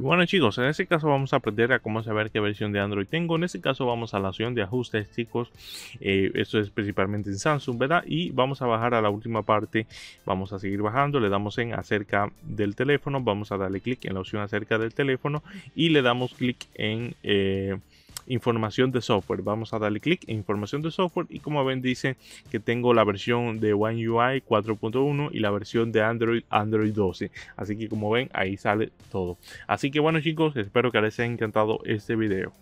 bueno chicos, en este caso vamos a aprender a cómo saber qué versión de Android tengo. En este caso vamos a la opción de ajustes chicos, eh, esto es principalmente en Samsung, ¿verdad? Y vamos a bajar a la última parte, vamos a seguir bajando, le damos en acerca del teléfono, vamos a darle clic en la opción acerca del teléfono y le damos clic en... Eh, información de software. Vamos a darle clic en información de software y como ven dice que tengo la versión de One UI 4.1 y la versión de Android Android 12. Así que como ven ahí sale todo. Así que bueno chicos, espero que les haya encantado este video.